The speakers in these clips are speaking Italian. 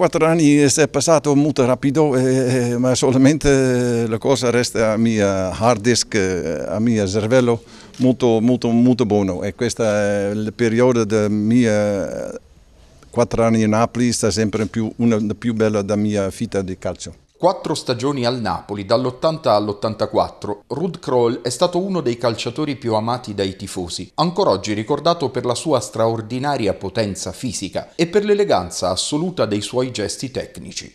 Quattro anni è passato molto rapido, eh, eh, ma solamente la cosa resta a mio hard disk, eh, a mio cervello, molto, molto, molto buono. E questa è il periodo dei miei quattro anni in Napoli, sta sempre più, una più bella della mia vita di calcio. Quattro stagioni al Napoli, dall'80 all'84, Rud Kroll è stato uno dei calciatori più amati dai tifosi, ancora oggi ricordato per la sua straordinaria potenza fisica e per l'eleganza assoluta dei suoi gesti tecnici.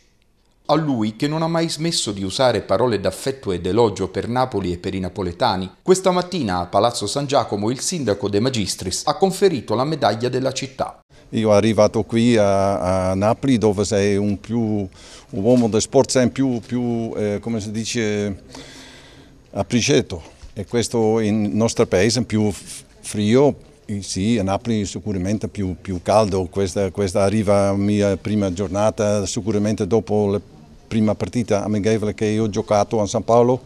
A lui, che non ha mai smesso di usare parole d'affetto ed elogio per Napoli e per i napoletani, questa mattina a Palazzo San Giacomo il sindaco De Magistris ha conferito la medaglia della città. Io arrivato qui a, a Napoli dove sei un, più, un uomo del sport, sempre più, più eh, come si dice, appreciato. E questo in nostro paese è più frio, eh, sì, a Napoli sicuramente più, più caldo. Questa, questa arriva la mia prima giornata, sicuramente dopo la prima partita amichevole che io ho giocato a San Paolo.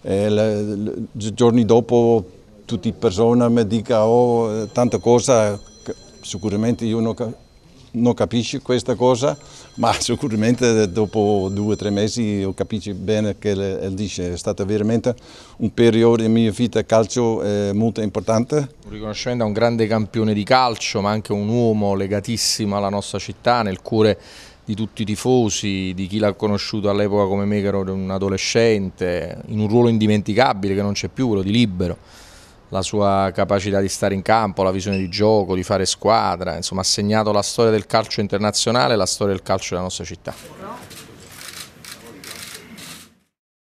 E le, le, giorni dopo tutte le persone mi dicono oh, eh, tante cose sicuramente io non, cap non capisco questa cosa, ma sicuramente dopo due o tre mesi ho capito bene che lui dice. È stato veramente un periodo della mia vita calcio eh, molto importante. Un riconoscimento a un grande campione di calcio, ma anche un uomo legatissimo alla nostra città, nel cuore di tutti i tifosi, di chi l'ha conosciuto all'epoca come me che ero un adolescente, in un ruolo indimenticabile che non c'è più, quello di libero la sua capacità di stare in campo, la visione di gioco, di fare squadra, insomma ha segnato la storia del calcio internazionale e la storia del calcio della nostra città.